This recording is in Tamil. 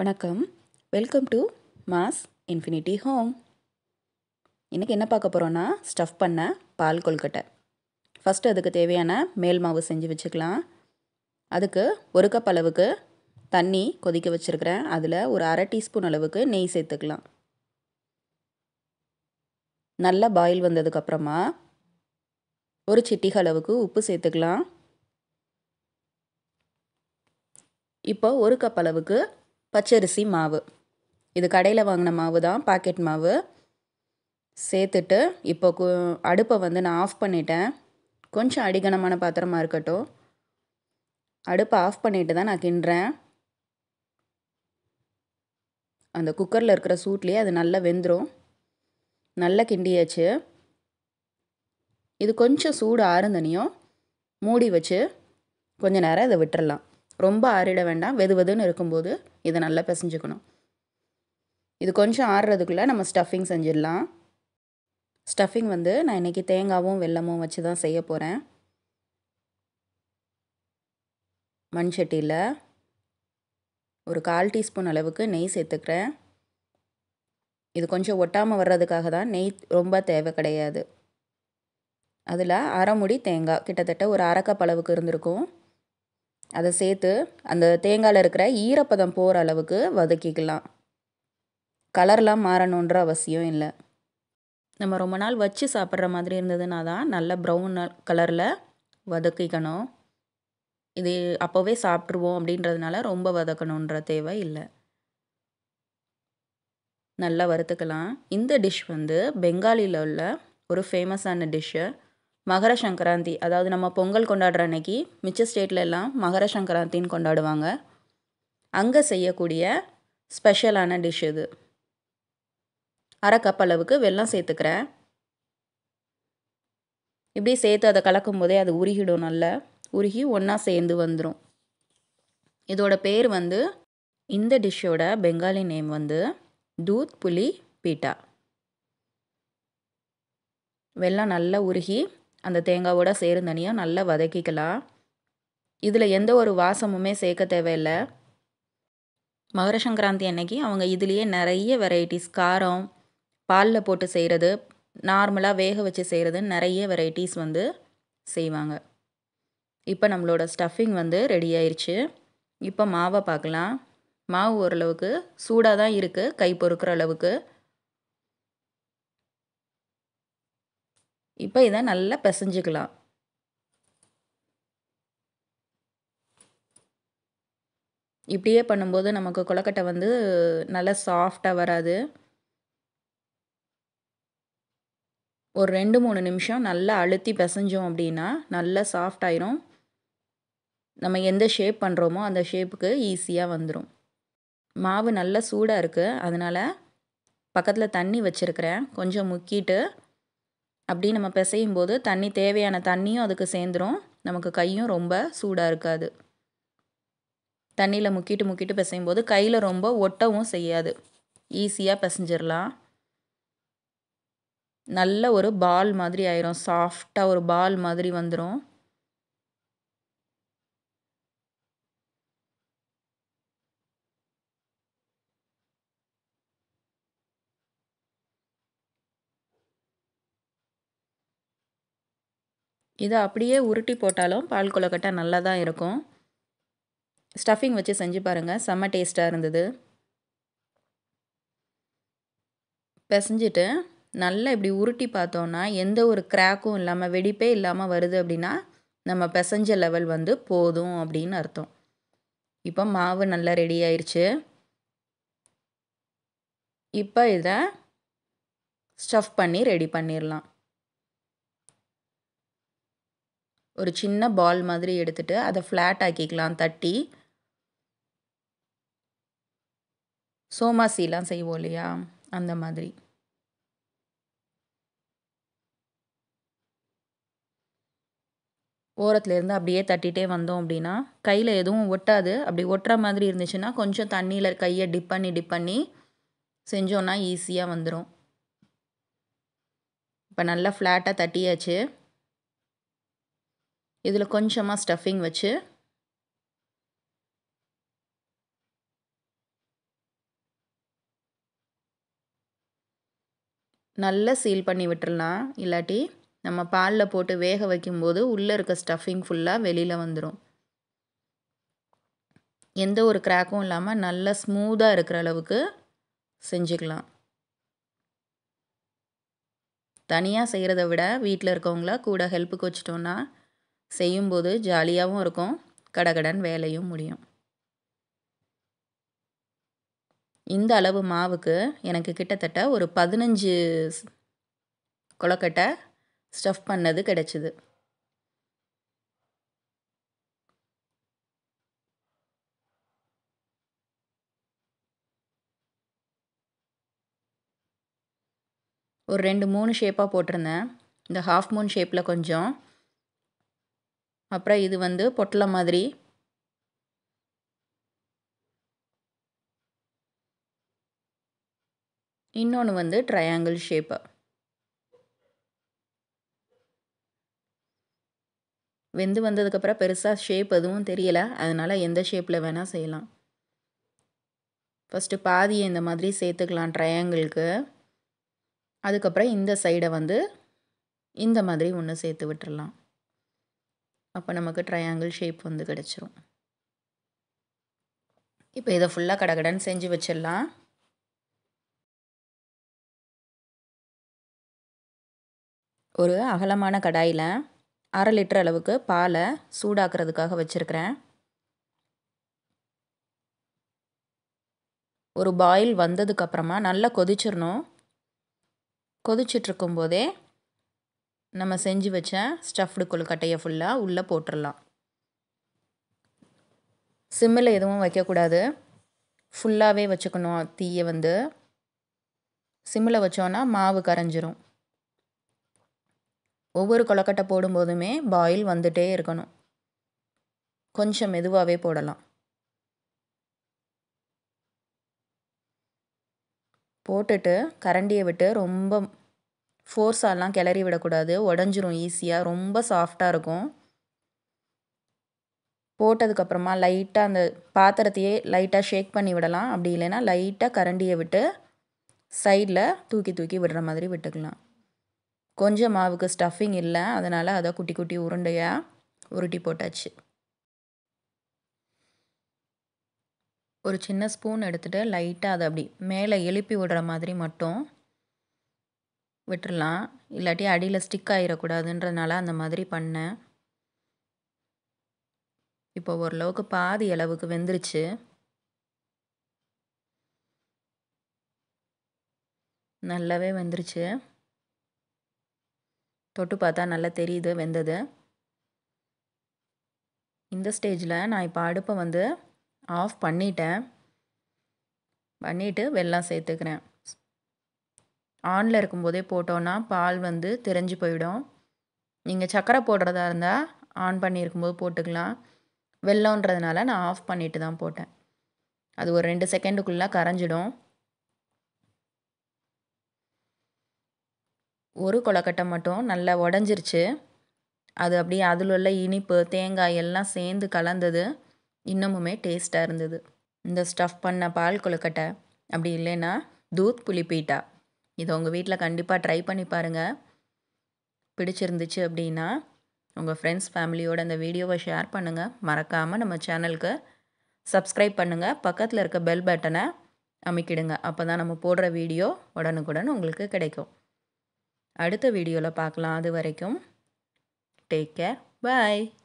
வணக்கம் welcome to mass infinity home இன்றைக்கி என்ன பார்க்க போகிறோன்னா ஸ்டஃப் பண்ண பால் கொல்கட்டை ஃபஸ்ட்டு அதுக்கு தேவையான மேல் மாவு செஞ்சு வச்சுக்கலாம் அதுக்கு ஒரு கப் அளவுக்கு தண்ணி கொதிக்க வச்சுருக்கிறேன் அதில் ஒரு அரை டீஸ்பூன் அளவுக்கு நெய் சேர்த்துக்கலாம் நல்லா பாயில் வந்ததுக்கப்புறமா ஒரு சிட்டிக அளவுக்கு உப்பு சேர்த்துக்கலாம் இப்போ ஒரு கப் அளவுக்கு பச்சரிசி மாவு இது கடையில் வாங்கின மாவு தான் பாக்கெட் மாவு சேர்த்துட்டு இப்போ கு அடுப்பை வந்து நான் ஆஃப் பண்ணிட்டேன் கொஞ்சம் அடிகனமான பாத்திரமாக இருக்கட்டும் அடுப்பை ஆஃப் பண்ணிட்டு தான் நான் கிண்டுறேன் அந்த குக்கரில் இருக்கிற சூட்லேயே அது நல்லா வெந்துடும் நல்லா கிண்டியாச்சு இது கொஞ்சம் சூடு ஆறுந்தனையும் மூடி வச்சு கொஞ்சம் நேரம் இதை விட்டுடலாம் ரொம்ப ஆறிட வேண்டாம் வெது வெதுன்னு இருக்கும்போது இதை நல்லா பிசைஞ்சுக்கணும் இது கொஞ்சம் ஆறுறதுக்குள்ளே நம்ம ஸ்டஃபிங் செஞ்சிடலாம் ஸ்டஃபிங் வந்து நான் இன்றைக்கி தேங்காவும் வெள்ளமும் வச்சு தான் செய்ய போகிறேன் மண் சட்டியில் ஒரு கால் டீஸ்பூன் அளவுக்கு நெய் சேர்த்துக்கிறேன் இது கொஞ்சம் ஒட்டாமல் வர்றதுக்காக தான் நெய் ரொம்ப தேவை கிடையாது அதில் முடி தேங்காய் கிட்டத்தட்ட ஒரு அளவுக்கு இருந்திருக்கும் அதை சேர்த்து அந்த தேங்காயில் இருக்கிற ஈரப்பதம் போகிற அளவுக்கு வதக்கிக்கலாம் கலர்லாம் மாறணுன்ற அவசியம் இல்லை நம்ம ரொம்ப நாள் வச்சு சாப்பிட்ற மாதிரி இருந்ததுன்னா தான் நல்ல ப்ரௌன் கலரில் வதக்கிக்கணும் இது அப்போவே சாப்பிட்ருவோம் அப்படின்றதுனால ரொம்ப வதக்கணுன்ற தேவை இல்லை நல்லா வறுத்துக்கலாம் இந்த டிஷ் வந்து பெங்காலியில் உள்ள ஒரு ஃபேமஸான டிஷ்ஷு மகர சங்கராந்தி அதாவது நம்ம பொங்கல் கொண்டாடுற அன்னைக்கு மிச்ச ஸ்டேட்டில் எல்லாம் மகர சங்கராந்தின்னு கொண்டாடுவாங்க அங்கே செய்யக்கூடிய ஸ்பெஷலான டிஷ் இது அரை கப் அளவுக்கு வெள்ளம் சேர்த்துக்கிறேன் இப்படி சேர்த்து அதை கலக்கும் போதே அது உருகிடும் நல்லா உருகி ஒன்றா சேர்ந்து வந்துடும் இதோட பேர் வந்து இந்த டிஷ்ஷோட பெங்காலி நேம் வந்து தூத் புலி பீட்டா வெள்ளம் நல்லா உருகி அந்த தேங்காவோட சேரும் தனியாக நல்லா வதக்கிக்கலாம் இதில் எந்த ஒரு வாசமுமே சேர்க்க தேவையில்லை மகர சங்கராந்தி அன்னைக்கு அவங்க இதுலேயே நிறைய வெரைட்டிஸ் காரம் பாலில் போட்டு செய்கிறது நார்மலாக வேக வச்சு செய்கிறது நிறைய வெரைட்டிஸ் வந்து செய்வாங்க இப்போ நம்மளோட ஸ்டஃபிங் வந்து ரெடி ஆயிடுச்சு இப்போ மாவை பார்க்கலாம் மாவு ஓரளவுக்கு சூடாக தான் இருக்குது கை பொறுக்கிற அளவுக்கு இப்போ இதை நல்லா பிசைஞ்சிக்கலாம் இப்படியே பண்ணும்போது நமக்கு கொலக்கட்டை வந்து நல்லா சாஃப்டாக வராது ஒரு ரெண்டு மூணு நிமிஷம் நல்லா அழுத்தி பிசைஞ்சோம் அப்படின்னா நல்லா சாஃப்ட் ஆயிரும் நம்ம எந்த ஷேப் பண்ணுறோமோ அந்த ஷேப்புக்கு ஈஸியாக வந்துடும் மாவு நல்லா சூடாக இருக்குது அதனால் பக்கத்தில் தண்ணி வச்சுருக்கிறேன் கொஞ்சம் முக்கிட்டு அப்படி நம்ம பிசையும் போது தண்ணி தேவையான தண்ணியும் அதுக்கு சேர்ந்துடும் நமக்கு கையும் ரொம்ப சூடாக இருக்காது தண்ணியில் முக்கிட்டு முக்கிட்டு பிசையும் போது கையில் ரொம்ப ஒட்டவும் செய்யாது ஈஸியாக பிசைஞ்சிடலாம் நல்ல ஒரு பால் மாதிரி ஆயிரும் சாஃப்டாக ஒரு பால் மாதிரி வந்துடும் இதை அப்படியே உருட்டி போட்டாலும் பால் கொலக்கட்டை நல்லா தான் இருக்கும் ஸ்டஃபிங் வச்சு செஞ்சு பாருங்கள் செம்ம டேஸ்ட்டாக இருந்தது பிசைஞ்சிட்டு நல்லா இப்படி உருட்டி பார்த்தோன்னா எந்த ஒரு கிராக்கும் இல்லாமல் வெடிப்பே இல்லாமல் வருது அப்படின்னா நம்ம பிசைஞ்ச லெவல் வந்து போதும் அப்படின்னு அர்த்தம் இப்போ மாவு நல்லா ரெடி ஆயிடுச்சு இப்போ இதை ஸ்டஃப் பண்ணி ரெடி பண்ணிடலாம் ஒரு சின்ன பால் மாதிரி எடுத்துகிட்டு அதை ஃப்ளாட் ஆக்கிக்கலாம் தட்டி சோமாசிலாம் செய்வோம் இல்லையா அந்த மாதிரி ஓரத்துலேருந்து அப்படியே தட்டிகிட்டே வந்தோம் அப்படின்னா கையில் எதுவும் ஒட்டாது அப்படி ஒட்டுற மாதிரி இருந்துச்சுன்னா கொஞ்சம் தண்ணியில் கையை டிப் பண்ணி டிப் பண்ணி செஞ்சோன்னா ஈஸியாக வந்துடும் இப்போ நல்லா ஃப்ளாட்டாக தட்டியாச்சு இதில் கொஞ்சமாக ஸ்டஃபிங் வச்சு நல்லா சீல் பண்ணி விட்டுடலாம் இல்லாட்டி நம்ம பாலில் போட்டு வேக வைக்கும்போது உள்ளே இருக்க ஸ்டஃபிங் ஃபுல்லாக வெளியில் வந்துடும் எந்த ஒரு கிராக்கும் இல்லாமல் நல்லா ஸ்மூத்தாக இருக்கிற அளவுக்கு செஞ்சுக்கலாம் தனியாக செய்கிறத விட வீட்டில் இருக்கவங்கள கூட ஹெல்ப்புக்கு வச்சிட்டோன்னா செய்யும்போது ஜாலியாகவும் இருக்கும் கடகடன் வேலையும் முடியும் இந்த அளவு மாவுக்கு எனக்கு கிட்டத்தட்ட ஒரு பதினஞ்சு கொலக்கட்டை ஸ்டஃப் பண்ணது கிடைச்சிது ஒரு ரெண்டு மூணு ஷேப்பாக போட்டிருந்தேன் இந்த ஹாஃப் மூன் ஷேப்பில் கொஞ்சம் அப்புறம் இது வந்து பொட்டலை மாதிரி இன்னொன்று வந்து ட்ரையாங்கிள் ஷேப்பு வெந்து வந்ததுக்கப்புறம் பெருசாக ஷேப் எதுவும் தெரியலை அதனால் எந்த ஷேப்பில் வேணால் செய்யலாம் ஃபஸ்ட்டு பாதியை இந்த மாதிரி சேர்த்துக்கலாம் ட்ரையாங்கிளுக்கு அதுக்கப்புறம் இந்த சைடை வந்து இந்த மாதிரி ஒன்று சேர்த்து விட்டுடலாம் அப்போ நமக்கு ட்ரையாங்கிள் ஷேப் வந்து கிடச்சிரும் இப்போ இதை ஃபுல்லாக கடகடன்னு செஞ்சு வச்சிடலாம் ஒரு அகலமான கடாயில் அரை லிட்டர் அளவுக்கு பாலை சூடாக்குறதுக்காக வச்சுருக்கிறேன் ஒரு பாயில் வந்ததுக்கப்புறமா நல்லா கொதிச்சிடணும் போதே நம்ம செஞ்சு வச்ச ஸ்டஃப்டு கொழுக்கட்டையை ஃபுல்லாக உள்ளே போட்டுடலாம் சிம்மில் எதுவும் வைக்கக்கூடாது ஃபுல்லாகவே வச்சுக்கணும் தீயை வந்து சிம்மில் வச்சோன்னா மாவு கரைஞ்சிரும் ஒவ்வொரு கொலக்கட்டை போடும்போதுமே பாயில் வந்துட்டே இருக்கணும் கொஞ்சம் மெதுவாகவே போடலாம் போட்டுட்டு கரண்டியை விட்டு ரொம்ப ஃபோர்ஸாலாம் கிளறி விடக்கூடாது உடஞ்சிரும் ஈஸியாக ரொம்ப சாஃப்டாக இருக்கும் போட்டதுக்கப்புறமா லைட்டாக அந்த பாத்திரத்தையே லைட்டாக ஷேக் பண்ணி விடலாம் அப்படி இல்லைன்னா லைட்டாக கரண்டியை விட்டு சைடில் தூக்கி தூக்கி விடுற மாதிரி விட்டுக்கலாம் கொஞ்சம் மாவுக்கு ஸ்டஃபிங் இல்லை அதனால் அதை குட்டி குட்டி உருண்டையாக உருட்டி போட்டாச்சு ஒரு சின்ன ஸ்பூன் எடுத்துகிட்டு லைட்டாக அதை அப்படி மேலே எழுப்பி விடுற மாதிரி மட்டும் விட்டுறலாம் இல்லாட்டி அடியில் ஸ்டிக் ஆகிடக்கூடாதுன்றதுனால அந்த மாதிரி பண்ணேன் இப்போ ஓரளவுக்கு பாதி அளவுக்கு வெந்துருச்சு நல்லாவே வெந்துருச்சு தொட்டு பார்த்தா நல்லா தெரியுது வெந்தது இந்த ஸ்டேஜில் நான் இப்போ அடுப்பை வந்து ஆஃப் பண்ணிட்டேன் பண்ணிவிட்டு வெள்ளம் சேர்த்துக்கிறேன் ஆனில் இருக்கும்போதே போட்டோன்னா பால் வந்து தெரிஞ்சு போயிடும் நீங்கள் சர்க்கரை போடுறதா இருந்தால் ஆன் பண்ணியிருக்கும்போது போட்டுக்கலாம் வெள்ளம்ன்றதுனால நான் ஆஃப் பண்ணிட்டு தான் போட்டேன் அது ஒரு ரெண்டு செகண்டுக்குள்ளே கரைஞ்சிடும் ஒரு கொலக்கட்டை மட்டும் நல்லா உடஞ்சிருச்சு அது அப்படியே அதில் உள்ள இனிப்பு தேங்காய் எல்லாம் சேர்ந்து கலந்தது இன்னமுமே டேஸ்ட்டாக இருந்தது இந்த ஸ்டஃப் பண்ண பால் கொலக்கட்டை அப்படி இல்லைன்னா தூத் புளிப்பீட்டா இதை உங்கள் வீட்டில் கண்டிப்பாக ட்ரை பண்ணி பாருங்கள் பிடிச்சிருந்துச்சு அப்படின்னா உங்கள் ஃப்ரெண்ட்ஸ் ஃபேமிலியோட அந்த வீடியோவை ஷேர் பண்ணுங்கள் மறக்காமல் நம்ம சேனலுக்கு சப்ஸ்கிரைப் பண்ணுங்கள் பக்கத்தில் இருக்க பெல் பட்டனை அமைக்கிடுங்க அப்போ தான் நம்ம போடுற வீடியோ உடனுக்குடன் உங்களுக்கு கிடைக்கும் அடுத்த வீடியோவில் பார்க்கலாம் அது வரைக்கும் டேக் கேர் பாய்